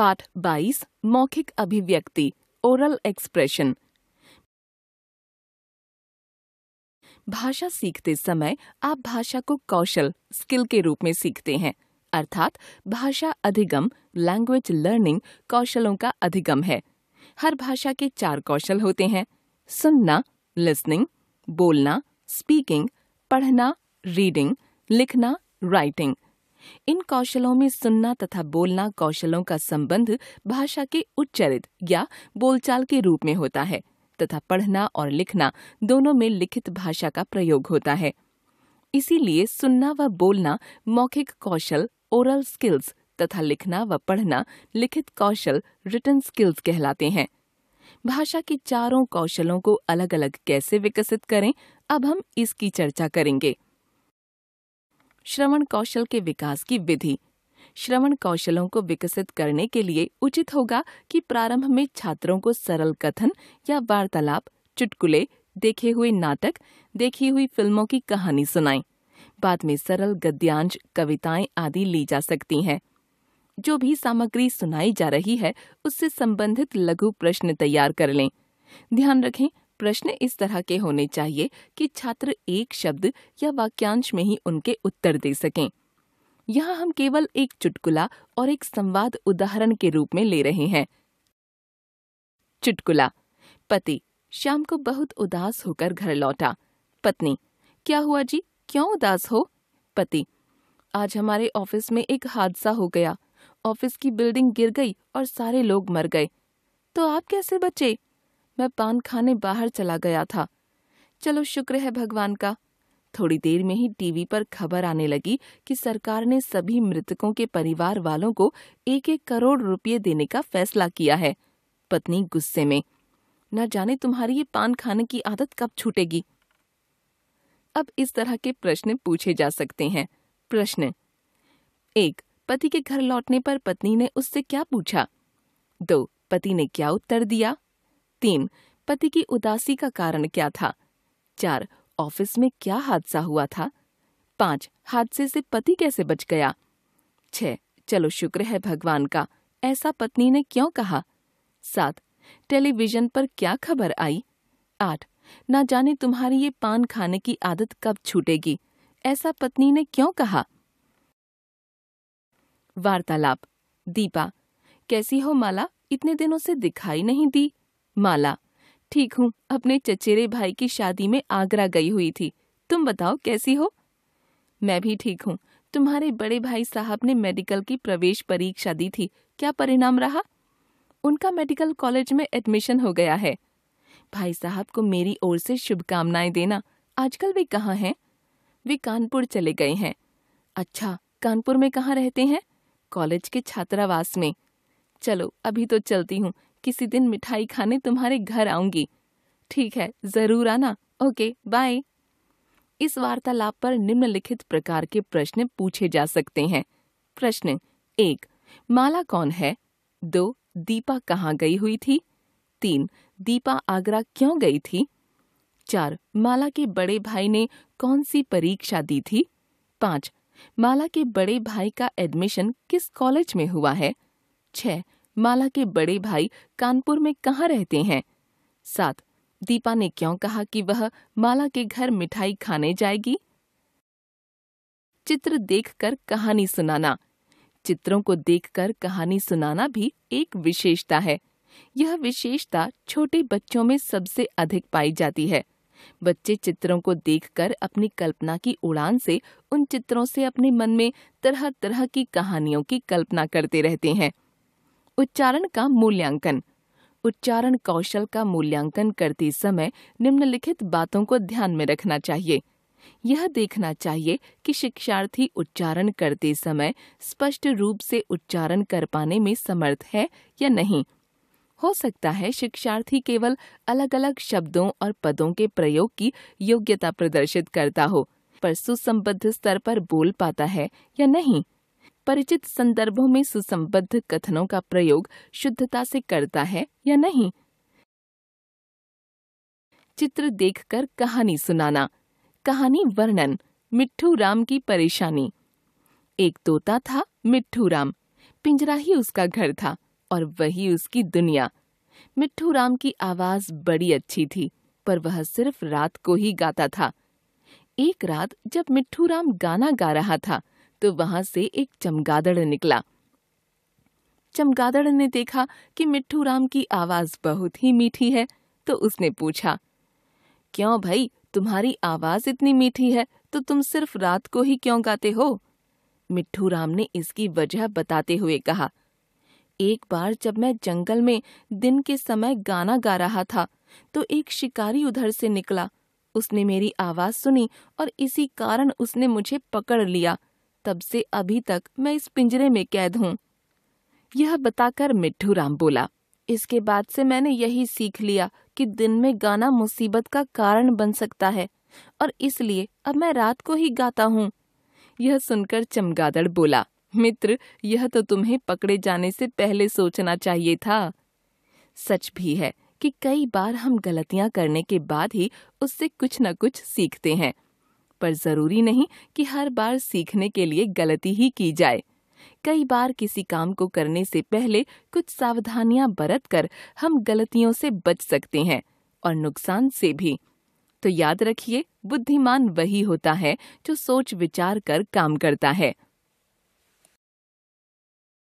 पाठ 22 मौखिक अभिव्यक्ति ओरल एक्सप्रेशन भाषा सीखते समय आप भाषा को कौशल स्किल के रूप में सीखते हैं अर्थात भाषा अधिगम लैंग्वेज लर्निंग कौशलों का अधिगम है हर भाषा के चार कौशल होते हैं सुनना लिसनिंग बोलना स्पीकिंग पढ़ना रीडिंग लिखना राइटिंग इन कौशलों में सुनना तथा बोलना कौशलों का संबंध भाषा के उच्चरित या बोलचाल के रूप में होता है तथा पढ़ना और लिखना दोनों में लिखित भाषा का प्रयोग होता है इसीलिए सुनना व बोलना मौखिक कौशल ओरल स्किल्स तथा लिखना व पढ़ना लिखित कौशल रिटर्न स्किल्स कहलाते हैं भाषा की चारों कौशलों को अलग अलग कैसे विकसित करें अब हम इसकी चर्चा करेंगे श्रवण कौशल के विकास की विधि श्रवण कौशलों को विकसित करने के लिए उचित होगा कि प्रारंभ में छात्रों को सरल कथन या वार्तालाप चुटकुले देखे हुए नाटक देखी हुई फिल्मों की कहानी सुनाएं बाद में सरल गद्यांश कविताएं आदि ली जा सकती हैं जो भी सामग्री सुनाई जा रही है उससे संबंधित लघु प्रश्न तैयार कर लें ध्यान रखें प्रश्न इस तरह के होने चाहिए कि छात्र एक शब्द या वाक्यांश में ही उनके उत्तर दे सकें यहाँ हम केवल एक चुटकुला और एक संवाद उदाहरण के रूप में ले रहे हैं चुटकुला पति शाम को बहुत उदास होकर घर लौटा पत्नी क्या हुआ जी क्यों उदास हो पति आज हमारे ऑफिस में एक हादसा हो गया ऑफिस की बिल्डिंग गिर गई और सारे लोग मर गए तो आप कैसे बचे मैं पान खाने बाहर चला गया था चलो शुक्र है भगवान का थोड़ी देर में ही टीवी पर खबर आने लगी कि सरकार ने सभी मृतकों के परिवार वालों को एक एक करोड़ रुपए देने का फैसला किया है पत्नी गुस्से में न जाने तुम्हारी ये पान खाने की आदत कब छूटेगी अब इस तरह के प्रश्न पूछे जा सकते हैं प्रश्न एक पति के घर लौटने पर पत्नी ने उससे क्या पूछा दो पति ने क्या उत्तर दिया तीन पति की उदासी का कारण क्या था चार ऑफिस में क्या हादसा हुआ था पांच हादसे से पति कैसे बच गया छ चलो शुक्र है भगवान का ऐसा पत्नी ने क्यों कहा सात टेलीविजन पर क्या खबर आई आठ ना जाने तुम्हारी ये पान खाने की आदत कब छूटेगी ऐसा पत्नी ने क्यों कहा वार्तालाप दीपा कैसी हो माला इतने दिनों से दिखाई नहीं दी माला ठीक हूँ अपने चचेरे भाई की शादी में आगरा गई हुई थी तुम बताओ कैसी हो मैं भी ठीक हूँ तुम्हारे बड़े भाई साहब ने मेडिकल की प्रवेश परीक्षा दी थी क्या परिणाम रहा उनका मेडिकल कॉलेज में एडमिशन हो गया है भाई साहब को मेरी ओर से शुभकामनाएं देना आजकल वे कहाँ हैं वे कानपुर चले गए हैं अच्छा कानपुर में कहाँ रहते हैं कॉलेज के छात्रावास में चलो अभी तो चलती हूँ किसी दिन मिठाई खाने तुम्हारे घर आऊंगी ठीक है जरूर आना ओके बाय इस वार्तालाप पर निम्नलिखित प्रकार के प्रश्न पूछे जा सकते हैं प्रश्न एक माला कौन है दो दीपा कहाँ गई हुई थी तीन दीपा आगरा क्यों गई थी चार माला के बड़े भाई ने कौन सी परीक्षा दी थी पाँच माला के बड़े भाई का एडमिशन किस कॉलेज में हुआ है छह माला के बड़े भाई कानपुर में कहाँ रहते हैं सात दीपा ने क्यों कहा कि वह माला के घर मिठाई खाने जाएगी चित्र देखकर कहानी सुनाना चित्रों को देखकर कहानी सुनाना भी एक विशेषता है यह विशेषता छोटे बच्चों में सबसे अधिक पाई जाती है बच्चे चित्रों को देखकर अपनी कल्पना की उड़ान से उन चित्रों से अपने मन में तरह तरह की कहानियों की कल्पना करते रहते हैं उच्चारण का मूल्यांकन उच्चारण कौशल का मूल्यांकन करते समय निम्नलिखित बातों को ध्यान में रखना चाहिए यह देखना चाहिए कि शिक्षार्थी उच्चारण करते समय स्पष्ट रूप से उच्चारण कर पाने में समर्थ है या नहीं हो सकता है शिक्षार्थी केवल अलग अलग शब्दों और पदों के प्रयोग की योग्यता प्रदर्शित करता हो पर सुसंबद्ध स्तर पर बोल पाता है या नहीं परिचित संदर्भों में सुसंबद्ध कथनों का प्रयोग शुद्धता से करता है या नहीं चित्र देखकर कहानी सुनाना कहानी वर्णन मिट्ठू राम की परेशानी एक तोता था मिट्ठू राम पिंजरा ही उसका घर था और वही उसकी दुनिया मिट्ठू राम की आवाज बड़ी अच्छी थी पर वह सिर्फ रात को ही गाता था एक रात जब मिट्ठू राम गाना गा रहा था तो वहां से एक चमगादड़ निकला चमगादड़ ने देखा कि मिट्ठू राम की आवाज बहुत ही मीठी है तो उसने पूछा क्यों भाई तुम्हारी आवाज इतनी मीठी है तो तुम सिर्फ रात को ही क्यों गाते हो मिट्ठू राम ने इसकी वजह बताते हुए कहा एक बार जब मैं जंगल में दिन के समय गाना गा रहा था तो एक शिकारी उधर से निकला उसने मेरी आवाज सुनी और इसी कारण उसने मुझे पकड़ लिया तब से अभी तक मैं इस पिंजरे में कैद हूँ यह बताकर मिट्ठू राम बोला इसके बाद से मैंने यही सीख लिया कि दिन में गाना मुसीबत का कारण बन सकता है और इसलिए अब मैं रात को ही गाता हूँ यह सुनकर चमगादड़ बोला मित्र यह तो तुम्हें पकड़े जाने से पहले सोचना चाहिए था सच भी है कि कई बार हम गलतियां करने के बाद ही उससे कुछ न कुछ सीखते हैं पर ज़रूरी नहीं कि हर बार सीखने के लिए गलती ही की जाए कई बार किसी काम को करने से पहले कुछ सावधानियां बरत कर हम गलतियों से बच सकते हैं और नुकसान से भी तो याद रखिए बुद्धिमान वही होता है जो सोच विचार कर काम करता है